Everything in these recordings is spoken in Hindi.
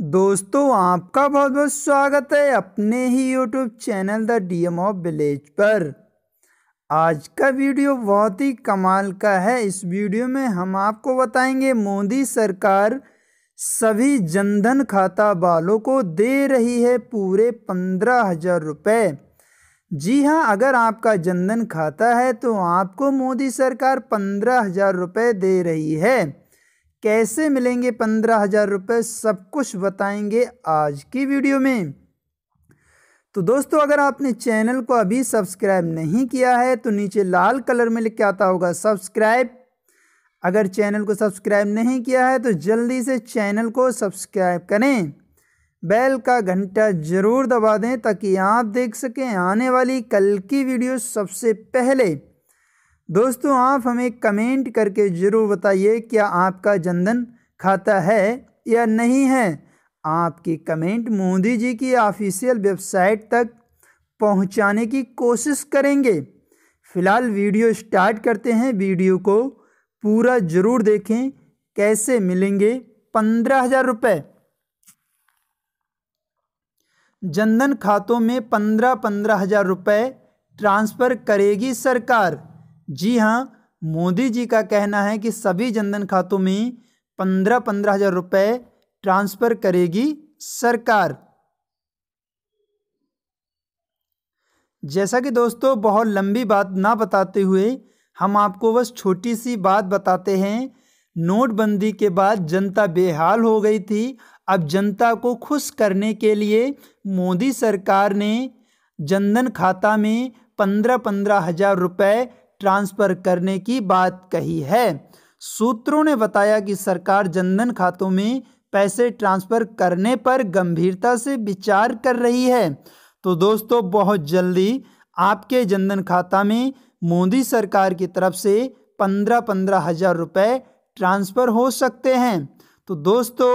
दोस्तों आपका बहुत बहुत स्वागत है अपने ही YouTube channel the DM of village पर आज का वीडियो बहुत ही कमाल का है इस वीडियो में हम आपको बताएंगे मोदी सरकार सभी जनधन खाता वालों को दे रही है पूरे पंद्रह हज़ार रुपये जी हाँ अगर आपका जनधन खाता है तो आपको मोदी सरकार पंद्रह हज़ार रुपये दे रही है कैसे मिलेंगे पंद्रह हज़ार रुपये सब कुछ बताएंगे आज की वीडियो में तो दोस्तों अगर आपने चैनल को अभी सब्सक्राइब नहीं किया है तो नीचे लाल कलर में लिख के आता होगा सब्सक्राइब अगर चैनल को सब्सक्राइब नहीं किया है तो जल्दी से चैनल को सब्सक्राइब करें बेल का घंटा ज़रूर दबा दें ताकि आप देख सकें आने वाली कल की वीडियो सबसे पहले दोस्तों आप हमें कमेंट करके ज़रूर बताइए क्या आपका जनधन खाता है या नहीं है आपकी कमेंट मोदी जी की ऑफिशियल वेबसाइट तक पहुंचाने की कोशिश करेंगे फ़िलहाल वीडियो स्टार्ट करते हैं वीडियो को पूरा ज़रूर देखें कैसे मिलेंगे पंद्रह हज़ार रुपये जनधन खातों में पंद्रह पंद्रह हज़ार रुपये ट्रांसफ़र करेगी सरकार जी हाँ मोदी जी का कहना है कि सभी जनधन खातों में पंद्रह पंद्रह हजार रुपये ट्रांसफर करेगी सरकार जैसा कि दोस्तों बहुत लंबी बात ना बताते हुए हम आपको बस छोटी सी बात बताते हैं नोटबंदी के बाद जनता बेहाल हो गई थी अब जनता को खुश करने के लिए मोदी सरकार ने जनधन खाता में पंद्रह पंद्रह हजार रुपये ट्रांसफ़र करने की बात कही है सूत्रों ने बताया कि सरकार जनधन खातों में पैसे ट्रांसफ़र करने पर गंभीरता से विचार कर रही है तो दोस्तों बहुत जल्दी आपके जनधन खाता में मोदी सरकार की तरफ से पंद्रह पंद्रह हज़ार रुपये ट्रांसफ़र हो सकते हैं तो दोस्तों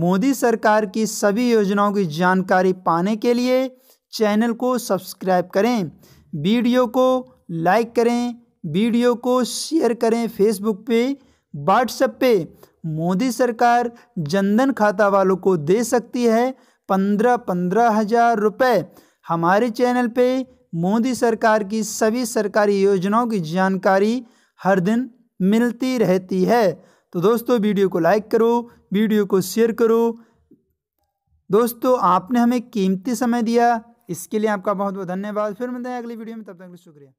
मोदी सरकार की सभी योजनाओं की जानकारी पाने के लिए चैनल को सब्सक्राइब करें वीडियो को लाइक करें वीडियो को शेयर करें फेसबुक पे व्हाट्सएप पे मोदी सरकार जनधन खाता वालों को दे सकती है पंद्रह पंद्रह हज़ार रुपये हमारे चैनल पे मोदी सरकार की सभी सरकारी योजनाओं की जानकारी हर दिन मिलती रहती है तो दोस्तों वीडियो को लाइक करो वीडियो को शेयर करो दोस्तों आपने हमें कीमती समय दिया इसके लिए आपका बहुत बहुत धन्यवाद फिर मिलते हैं अगली वीडियो में तब तक शुक्रिया